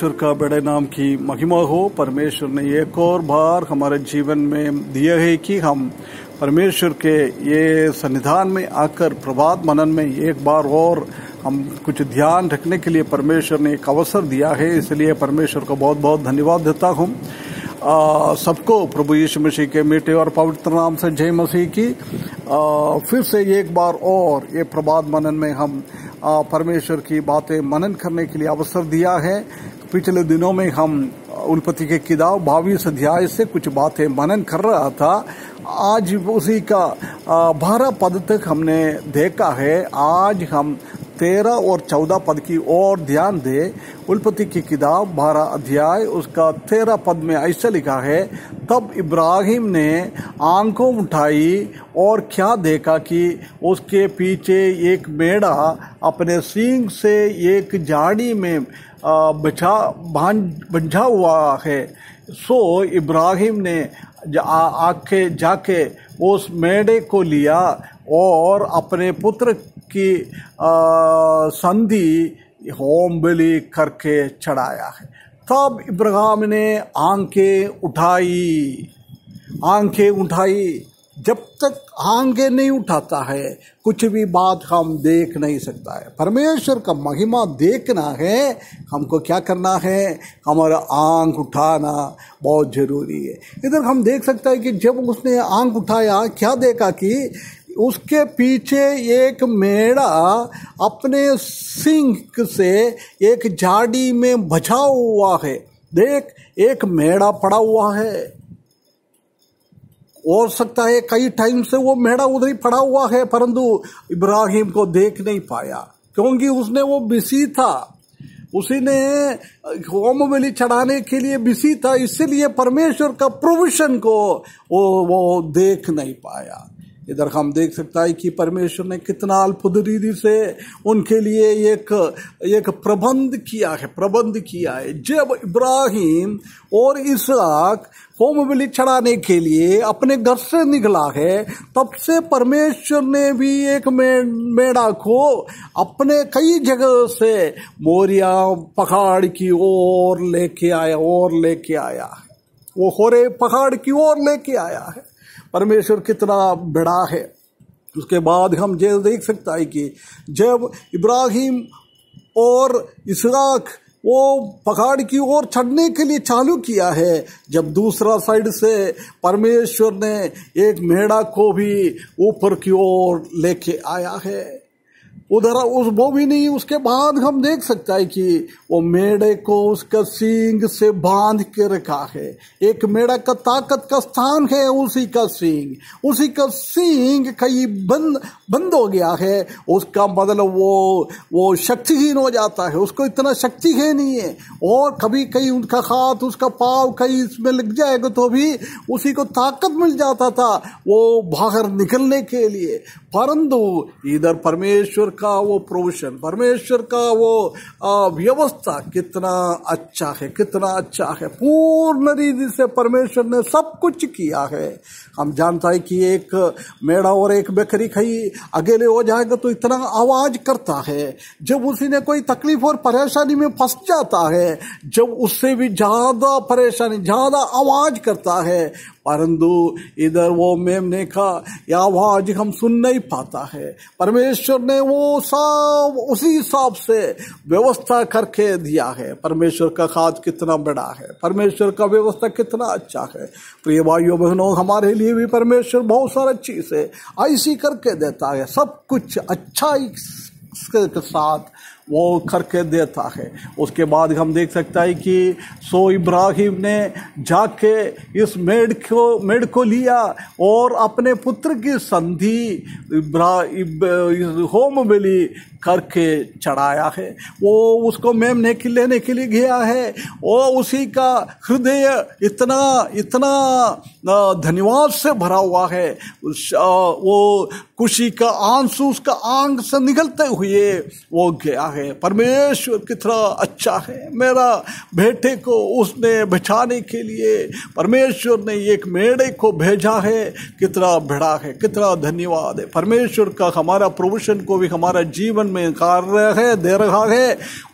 परमेश्वर का बड़े नाम की महिमा हो परमेश्वर ने एक और बार हमारे जीवन में दिया है कि हम परमेश्वर के ये संविधान में आकर प्रभात मनन में एक बार और हम कुछ ध्यान रखने के लिए परमेश्वर ने एक अवसर दिया है इसलिए परमेश्वर को बहुत बहुत धन्यवाद देता हूँ सबको प्रभु यीशु मसीह के मीठे और पवित्र नाम से जय मसीह की आ, फिर से एक बार और ये प्रभात मनन में हम परमेश्वर की बातें मनन करने के लिए अवसर दिया है पिछले दिनों में हम उलपति के किताब बावीस अध्याय से कुछ बातें मनन कर रहा था आज उसी का बारह पद तक हमने देखा है आज हम तेरह और चौदह पद की ओर ध्यान दे उलपति की किताब बारह अध्याय उसका तेरह पद में ऐसा लिखा है तब इब्राहिम ने आंखों उठाई और क्या देखा कि उसके पीछे एक मेढ़ा अपने सींग से एक झाड़ी में बचा बंझा हुआ है सो इब्राहिम ने आके जाके उस मेढे को लिया और अपने पुत्र की संधि होम बलि करके चढ़ाया है तब इब्राहिम ने आंखें उठाई आंखें उठाई जब तक आंगे नहीं उठाता है कुछ भी बात हम देख नहीं सकता है परमेश्वर का महिमा देखना है हमको क्या करना है हमारा आंख उठाना बहुत ज़रूरी है इधर हम देख सकते हैं कि जब उसने आंख उठाया क्या देखा कि उसके पीछे एक मेड़ा अपने सिंह से एक झाड़ी में बचा हुआ है देख एक मेड़ा पड़ा हुआ है हो सकता है कई टाइम से वो मेड़ा उधर ही पड़ा हुआ है परंतु इब्राहिम को देख नहीं पाया क्योंकि उसने वो बिसी था उसी ने होम बलि चढ़ाने के लिए बिसी था इसलिए परमेश्वर का प्रोविशन को वो वो देख नहीं पाया इधर हम देख सकता है कि परमेश्वर ने कितना अल्पुद से उनके लिए एक एक प्रबंध किया है प्रबंध किया है जब इब्राहिम और इसराक होम बिली चढ़ाने के लिए अपने घर से निकला है तब से परमेश्वर ने भी एक मेढा को अपने कई जगह से मोरिया पहाड़ की ओर लेके आया और लेके आया है वो खोरे पहाड़ की ओर लेके आया है परमेश्वर कितना बड़ा है उसके बाद हम जेल देख सकता है कि जब इब्राहिम और इसराक वो पहाड़ की ओर चढ़ने के लिए चालू किया है जब दूसरा साइड से परमेश्वर ने एक मेढा को भी ऊपर की ओर लेके आया है उधर उस वो भी नहीं उसके बाद हम देख सकते हैं कि वो मेढे को उसका सींग से बांध के रखा है एक मेढा का ताकत का स्थान है उसी का सींग उसी का सींग कहीं बंद बंद हो गया है उसका मतलब वो वो शक्तिहीन हो जाता है उसको इतना शक्ति है नहीं है और कभी कहीं उनका हाथ उसका पाव कहीं इसमें लग जाएगा तो भी उसी को ताकत मिल जाता था वो बाहर निकलने के लिए परंतु इधर परमेश्वर का वो प्रोविशन परमेश्वर का वो व्यवस्था कितना अच्छा है कितना अच्छा है पूर्ण रीति से परमेश्वर ने सब कुछ किया है हम जानता है कि एक मेड़ा और एक बकरी खाई अकेले हो जाएगा तो इतना आवाज करता है जब उसी ने कोई तकलीफ और परेशानी में फंस जाता है जब उससे भी ज्यादा परेशानी ज्यादा आवाज करता है परंतु इधर वो मेम ने कहा या वहाँ आज हम सुन नहीं पाता है परमेश्वर ने वो सब उसी हिसाब से व्यवस्था करके दिया है परमेश्वर का खाद कितना बड़ा है परमेश्वर का व्यवस्था कितना अच्छा है प्रिय भाइयों बहनों हमारे लिए भी परमेश्वर बहुत सारा चीज़ है ऐसी करके देता है सब कुछ अच्छा के साथ वो करके देता है उसके बाद हम देख सकता है कि सो इब्राहिम ने जाके इस मेड को मेड को लिया और अपने पुत्र की संधि इब्रा इब, होम मिली करके चढ़ाया है वो उसको मेमने के लेने के लिए गया है वो उसी का हृदय इतना इतना धन्यवाद से भरा हुआ है वो खुशी का आंसू उसका आंग से निकलते हुए वो गया है परमेश्वर कितना अच्छा है मेरा बेटे को उसने बिछाने के लिए परमेश्वर ने एक मेड़े को भेजा है कितना भिड़ा है कितना धन्यवाद है परमेश्वर का हमारा प्रोविशन को भी हमारा जीवन में कार्य है दे रहा है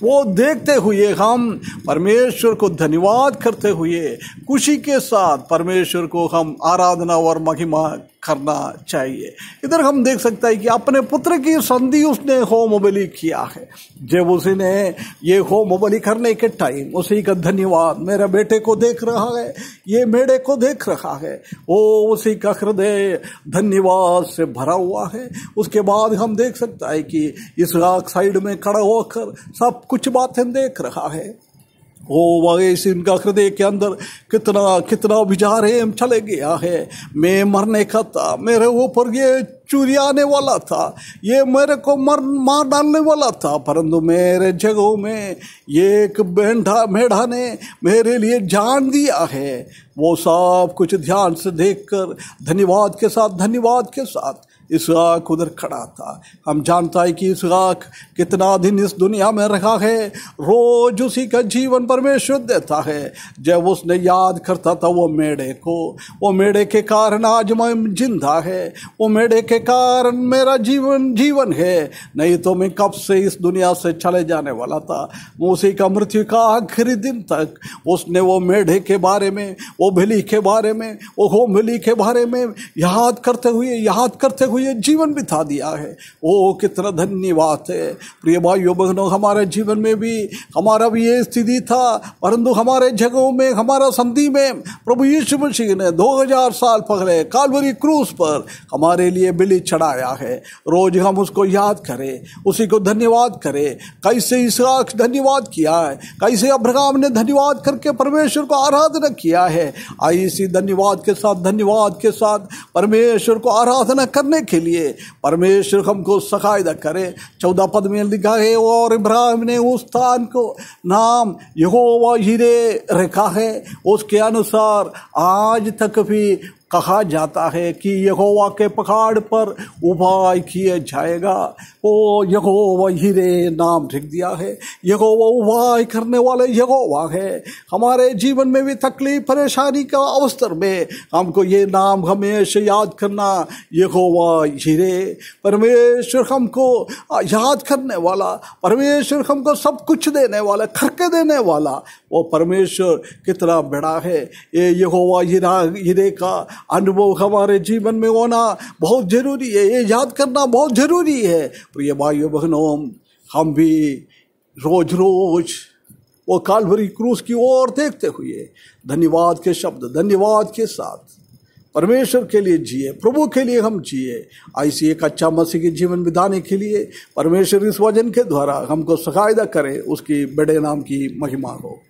वो देखते हुए हम परमेश्वर को धन्यवाद करते हुए खुशी के साथ परमेश्वर को हम आराधना और महिमा करना चाहिए इधर हम देख सकते हैं कि अपने पुत्र की संधि उसने होमोबली किया है जब उसी ने ये होमोबली करने के टाइम उसी का धन्यवाद मेरे बेटे को देख रहा है ये मेरे को देख रहा है वो उसी का हृदय धन्यवाद से भरा हुआ है उसके बाद हम देख सकता है कि इस साइड में खड़ा होकर सब कुछ बातें देख रहा है ओ वैसे इनका हृदय के अंदर कितना कितना विचार है हम चले गया है मैं मरने का था मेरे ऊपर ये चूरी आने वाला था ये मेरे को मर मार डालने वाला था परंतु मेरे जगहों में ये एक बेंढा मेढा ने मेरे लिए जान दिया है वो सब कुछ ध्यान से देखकर धन्यवाद के साथ धन्यवाद के साथ इसहाक उधर खड़ा था हम जानता है कि इसहाक कितना दिन इस दुनिया में रखा है रोज उसी का जीवन परमेश्वर देता है जब उसने याद करता था वो मेढे को वो मेढे के कारण आज मैं जिंदा है वो मेढे के कारण मेरा जीवन जीवन है नहीं तो मैं कब से इस दुनिया से चले जाने वाला था उसी का मृत्यु का आखिरी दिन तक उसने वो मेढे के बारे में वो भिली के बारे में वो होमली के बारे में याद करते हुए याद करते हुए हुए जीवन बिता दिया है ओ कितना धन्यवाद है प्रिय भाइयों बहनों हमारे जीवन में भी हमारा भी ये स्थिति था परंतु हमारे जगहों में हमारा संधि में प्रभु यीशु मसीह ने 2000 साल पहले कालवरी क्रूज पर हमारे लिए बिली चढ़ाया है रोज हम उसको याद करें उसी को धन्यवाद करें कैसे इसका धन्यवाद किया है कैसे अब्रगाम ने धन्यवाद करके परमेश्वर को आराधना किया है आई इसी धन्यवाद के साथ धन्यवाद के साथ परमेश्वर को आराधना करने के लिए परमेश्वर हमको सहायता करे चौदह पद में लिखा है और इब्राहिम ने उस स्थान को नाम यहोवा हिरे रखा है उसके अनुसार आज तक भी कहा जाता है कि यहोवा के पहाड़ पर उपाय किया जाएगा ओ यहोवा हीरे नाम लिख दिया है यहोवा उपाय करने वाले यहोवा है हमारे जीवन में भी तकलीफ परेशानी का अवसर में हमको ये नाम हमेशा याद करना यहोवा हीरे परमेश्वर हमको याद करने वाला परमेश्वर हमको सब कुछ देने वाला करके देने वाला वो परमेश्वर कितना बड़ा है ये यहोवा हीरा हीरे का अनुभव हमारे जीवन में होना बहुत ज़रूरी है ये याद करना बहुत ज़रूरी है प्रिय भाइयों बहनों हम भी रोज रोज वो कालभरी क्रूस की ओर देखते हुए धन्यवाद के शब्द धन्यवाद के साथ परमेश्वर के लिए जिए प्रभु के लिए हम जिए ऐसी एक अच्छा मसीह के जीवन बिताने के लिए परमेश्वर इस वजन के द्वारा हमको सकायदा करे उसकी बड़े नाम की महिमा हो